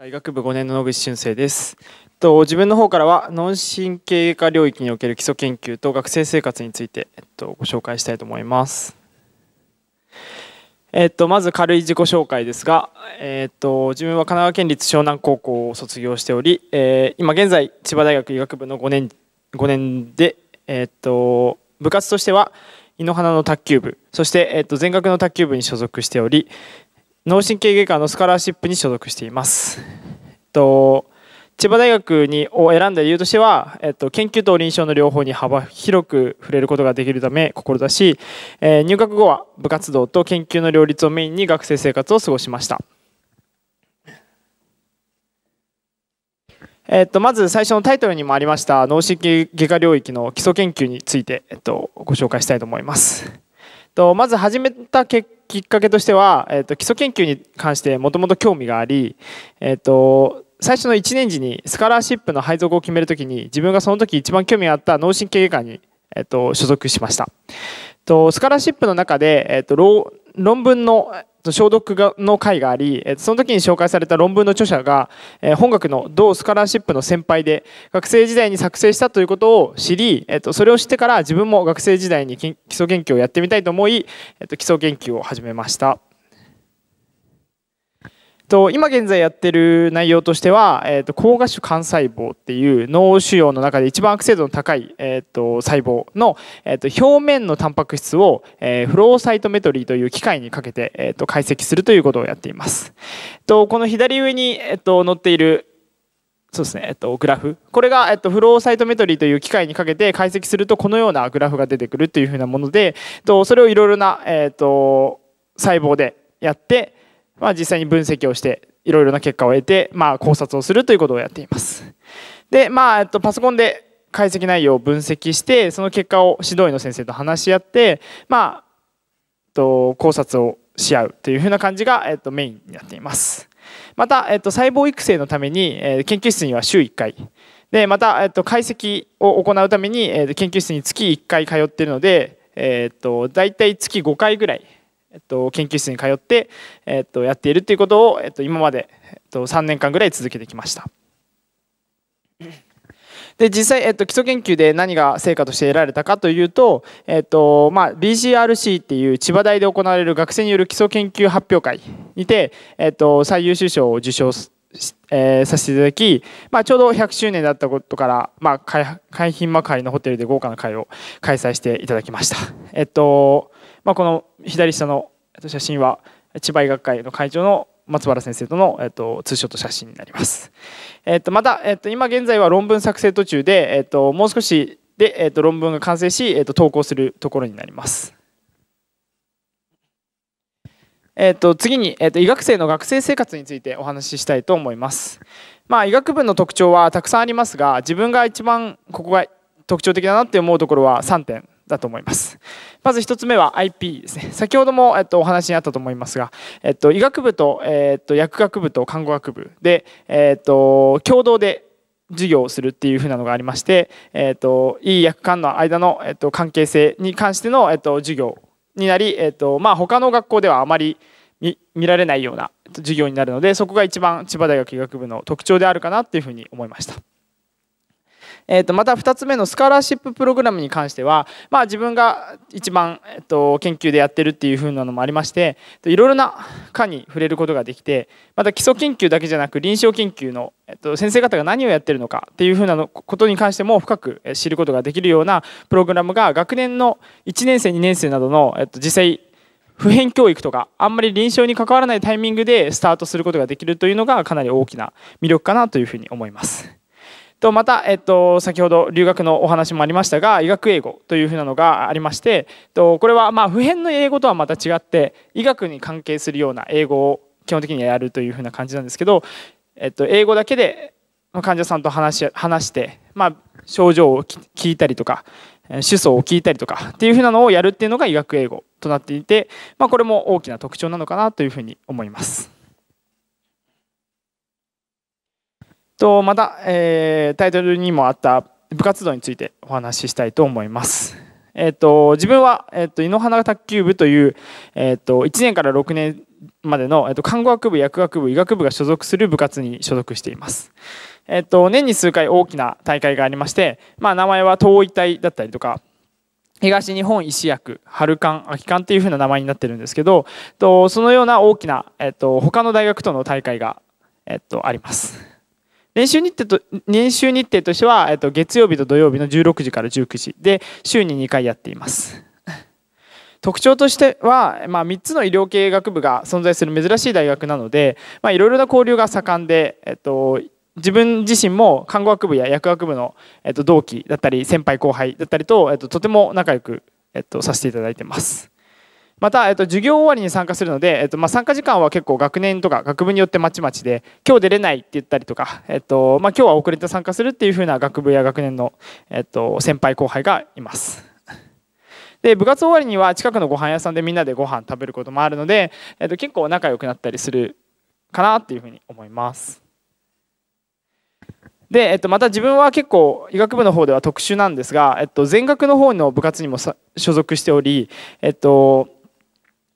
大学部5年の野口俊生です。と自分の方からは脳神経科領域における基礎研究と学生生活について、えっと、ご紹介したいと思います。えっと、まず軽い自己紹介ですが、えっと、自分は神奈川県立湘南高校を卒業しており、えー、今現在千葉大学医学部の5年 ,5 年で、えっと、部活としては井の花の卓球部そして、えっと、全学の卓球部に所属しており、脳神経外科のスカラーシップに所属しています。と千葉大学にを選んだ理由としては、えっと、研究と臨床の両方に幅広く触れることができるため志し、えー、入学後は部活動と研究の両立をメインに学生生活を過ごしました。えっと、まず最初のタイトルにもありました脳神経外科領域の基礎研究について、えっと、ご紹介したいと思います。とまず始めたきっかけとしては、えー、と基礎研究に関してもともと興味があり、えー、と最初の1年時にスカラーシップの配属を決めるときに自分がその時一番興味があった脳神経外科に、えー、と所属しました。とスカラーシップの中で、えー、と論文の消毒の会がありその時に紹介された論文の著者が本学の同スカラーシップの先輩で学生時代に作成したということを知りそれを知ってから自分も学生時代に基礎研究をやってみたいと思い基礎研究を始めました。と今現在やってる内容としては、えー、と高画種幹細胞っていう脳腫瘍の中で一番悪性度の高い、えー、と細胞の、えー、と表面のタンパク質を、えー、フローサイトメトリーという機械にかけて、えー、と解析するということをやっています。とこの左上に、えー、と載っているそうですね、えっと、グラフこれが、えっと、フローサイトメトリーという機械にかけて解析するとこのようなグラフが出てくるというふうなもので、と、それをいろいろな、えっと、細胞でやってまあ、実際に分析をしていろいろな結果を得て、まあ、考察をするということをやっています。で、まあ、えっと、パソコンで解析内容を分析してその結果を指導医の先生と話し合って、まあ、えっと、考察をし合うというふうな感じが、えっと、メインになっています。また、えっと、細胞育成のために、え研究室には週1回でまた、えっと、解析を行うために、えっと、研究室に月1回通っているので、えっと、大体月5回ぐらいえっと、研究室に通って、えっと、やっているということを、えっと、今まで、えっと、3年間ぐらい続けてきました。で実際、えっと、基礎研究で何が成果として得られたかというと、えっとまあ、BCRC っていう千葉大で行われる学生による基礎研究発表会にて、えっと、最優秀賞を受賞えー、させていただき、まあ、ちょうど100周年だったことから、まあ、海浜幕張のホテルで豪華な会を開催していただきました。えっとまあ、この左下の写真は千葉医学会の会長の松原先生との、えっと、ツーショット写真になります。えっと、また、えっと、今現在は論文作成途中で、えっと、もう少しで、えっと、論文が完成し、えっと、投稿するところになります。えっと次に、えっと医学生の学生生活についてお話ししたいと思います、まあ、医学部の特徴はたくさんありますが自分が一番ここが特徴的だなって思うところは3点だと思いますまず1つ目は IP ですね先ほども、えっと、お話にあったと思いますが、えっと、医学部と、えっと、薬学部と看護学部で、えっと、共同で授業をするっていう風なのがありまして、えっと、いい薬官の間の、えっと、関係性に関しての、えっと、授業になり、えっとまあ、他の学校ではあまり見られないような授業になるのでそこが一番千葉大学医学部の特徴であるかなっていうふうに思いました。えー、とまた2つ目のスカラーシッププログラムに関しては、まあ、自分が一番、えー、と研究でやってるっていう風なのもありましていろいろな科に触れることができてまた基礎研究だけじゃなく臨床研究の、えー、と先生方が何をやってるのかっていう風なのことに関しても深く知ることができるようなプログラムが学年の1年生2年生などの、えー、と実際普遍教育とかあんまり臨床に関わらないタイミングでスタートすることができるというのがかなり大きな魅力かなというふうに思います。とまた、えっと、先ほど留学のお話もありましたが医学英語というふうなのがありましてとこれはまあ普遍の英語とはまた違って医学に関係するような英語を基本的にはやるというふうな感じなんですけど、えっと、英語だけで患者さんと話し話して、まあ、症状を聞いたりとか思想を聞いたりとかっていうふうなのをやるっていうのが医学英語となっていて、まあ、これも大きな特徴なのかなというふうに思います。とまた、えー、タイトルにもあった部活動についてお話ししたいと思います。えーと、自分は、えーと、井の花卓球部という、えーと、1年から6年までの、えー、と看護学部薬学部医学部が所属する部活に所属しています。えー、と年に数回大きな大会がありまして、まあ、名前は東一体だったりとか東日本医師薬春館秋館というふうな名前になってるんですけどとそのような大きな、えっと、他の大学との大会が、えっと、あります。練習日程と練習日程としては、えっと、月曜日と土曜日の16時から19時で週に2回やっています。特徴としては、まあ、3つの医療系学部が存在する珍しい大学なのでいろいろな交流が盛んで、えっと、自分自身も看護学部や薬学部の、えっと、同期だったり先輩後輩だったりと、えっと、とても仲良く、えっと、させていただいてます。また、えっと、授業終わりに参加するので、えっとまあ、参加時間は結構学年とか学部によってまちまちで今日出れないって言ったりとか、えっとまあ、今日は遅れて参加するっていうふうな学部や学年の、えっと、先輩後輩がいます。で部活終わりには近くのご飯屋さんでみんなでご飯食べることもあるので、えっと、結構仲良くなったりするかなっていうふうに思います。で、えっと、また自分は結構医学部の方では特殊なんですが、えっと、全学の方の部活にも所属しており、えっと、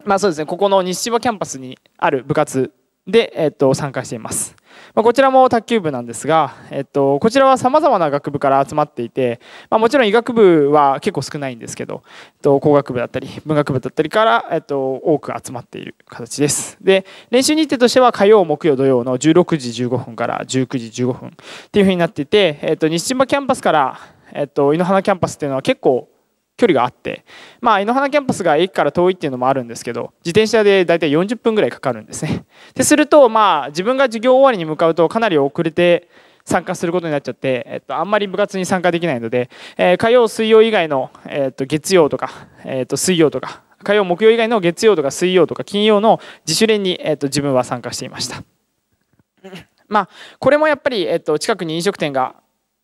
まあ、そうですねここの西千葉キャンパスにある部活で、えっと、参加しています。まあ、こちらも卓球部なんですが、えっと、こちらはさまざまな学部から集まっていて、まあ、もちろん医学部は結構少ないんですけど、えっと、工学部だったり文学部だったりから、えっと、多く集まっている形ですで練習日程としては火曜木曜土曜の16時15分から19時15分っていうふうになっていて、えっと、西島キャンパスから、えっと、井ノ原キャンパスっていうのは結構距離があって、まあ、井ノ花キャンパスが駅から遠いっていうのもあるんですけど自転車で大体40分ぐらいかかるんですねですると、まあ、自分が授業終わりに向かうとかなり遅れて参加することになっちゃって、えっと、あんまり部活に参加できないので、えー、火曜水曜以外の、えっと、月曜とか、えっと、水曜とか火曜木曜以外の月曜とか水曜とか金曜の自主練に、えっと、自分は参加していました。まあ、これもやっぱり、えっと、近くに飲食店が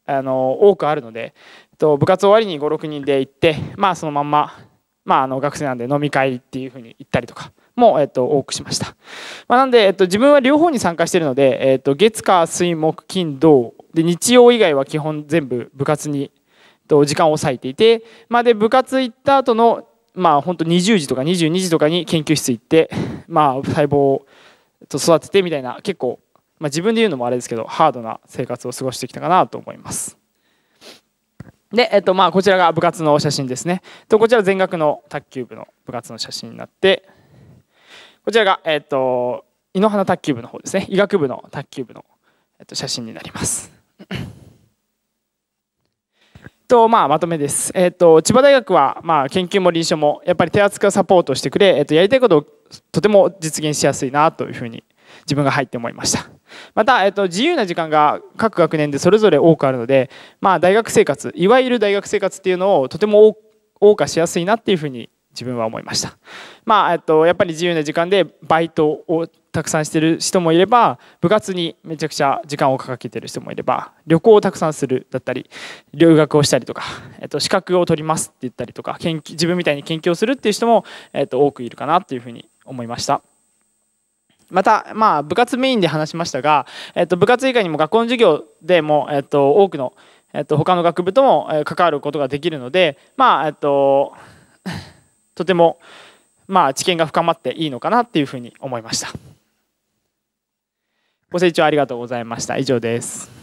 あの多くあるので、と部活終わりに56人で行って、まあ、そのまんま、まあ、あの学生なんで飲み会っていうふうに行ったりとかも、えっと、多くしました、まあ、なんで、えっと、自分は両方に参加してるので、えっと、月火水木金土で日曜以外は基本全部部活に、えっと、時間を割いていて、まあ、で部活行った後のまあ本当20時とか22時とかに研究室行って、まあ、細胞を育ててみたいな結構、まあ、自分で言うのもあれですけどハードな生活を過ごしてきたかなと思います。で、えっと、まあこちらが部活の写真ですね。とこちら全額の卓球部の部活の写真になってこちらが、えっと、井ノ原卓球部の方ですね医学部の卓球部の、えっと、写真になります。とまあ、まとめです、えっと、千葉大学は、まあ、研究も臨床もやっぱり手厚くサポートしてくれ、えっと、とやりたいことをとても実現しやすいなというふうに自分が入って思いました。また、えっと、自由な時間が各学年でそれぞれ多くあるので、まあ、大学生活いわゆる大学生活っていうのをとても謳歌しやすいなっていうふうに自分は思いました、まあ、えっと、やっぱり自由な時間でバイトをたくさんしてる人もいれば部活にめちゃくちゃ時間をかけてる人もいれば旅行をたくさんするだったり留学をしたりとか、えっと、資格を取りますって言ったりとか研究自分みたいに研究をするっていう人も、えっと、多くいるかなっていうふうに思いました。また、まあ、部活メインで話しましたが、えっと、部活以外にも学校の授業でも、えっと、多くの、えっと、他の学部とも関わることができるので、まあえっと、とても、まあ、知見が深まっていいのかなっていうふうに思いました。ご清聴ありがとうございました。以上です。